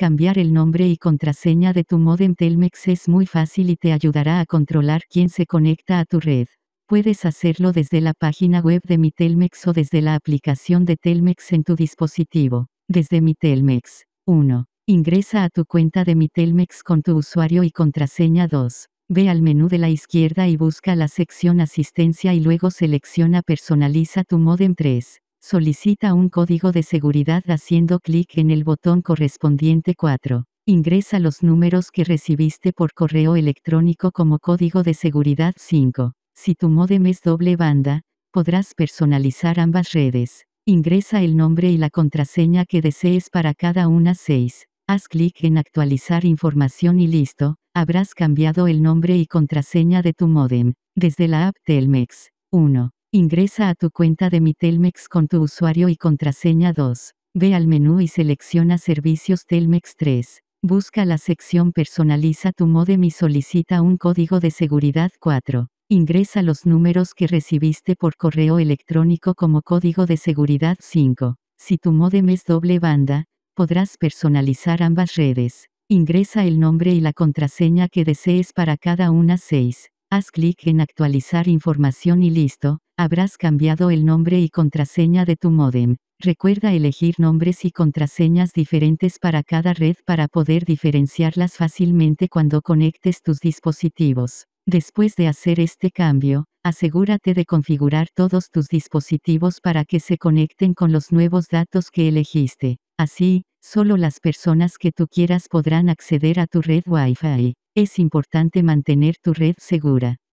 Cambiar el nombre y contraseña de tu modem Telmex es muy fácil y te ayudará a controlar quién se conecta a tu red. Puedes hacerlo desde la página web de Mi Telmex o desde la aplicación de Telmex en tu dispositivo. Desde Mi Telmex. 1. Ingresa a tu cuenta de Mi Telmex con tu usuario y contraseña 2. Ve al menú de la izquierda y busca la sección Asistencia y luego selecciona Personaliza tu modem 3 solicita un código de seguridad haciendo clic en el botón correspondiente 4. Ingresa los números que recibiste por correo electrónico como código de seguridad 5. Si tu modem es doble banda, podrás personalizar ambas redes. Ingresa el nombre y la contraseña que desees para cada una 6. Haz clic en actualizar información y listo, habrás cambiado el nombre y contraseña de tu modem, desde la app Telmex. 1. Ingresa a tu cuenta de Mitelmex con tu usuario y contraseña 2. Ve al menú y selecciona Servicios Telmex 3. Busca la sección Personaliza tu modem y solicita un código de seguridad 4. Ingresa los números que recibiste por correo electrónico como código de seguridad 5. Si tu modem es doble banda, podrás personalizar ambas redes. Ingresa el nombre y la contraseña que desees para cada una 6. Haz clic en actualizar información y listo, habrás cambiado el nombre y contraseña de tu modem. Recuerda elegir nombres y contraseñas diferentes para cada red para poder diferenciarlas fácilmente cuando conectes tus dispositivos. Después de hacer este cambio, asegúrate de configurar todos tus dispositivos para que se conecten con los nuevos datos que elegiste. Así, solo las personas que tú quieras podrán acceder a tu red Wi-Fi. Es importante mantener tu red segura.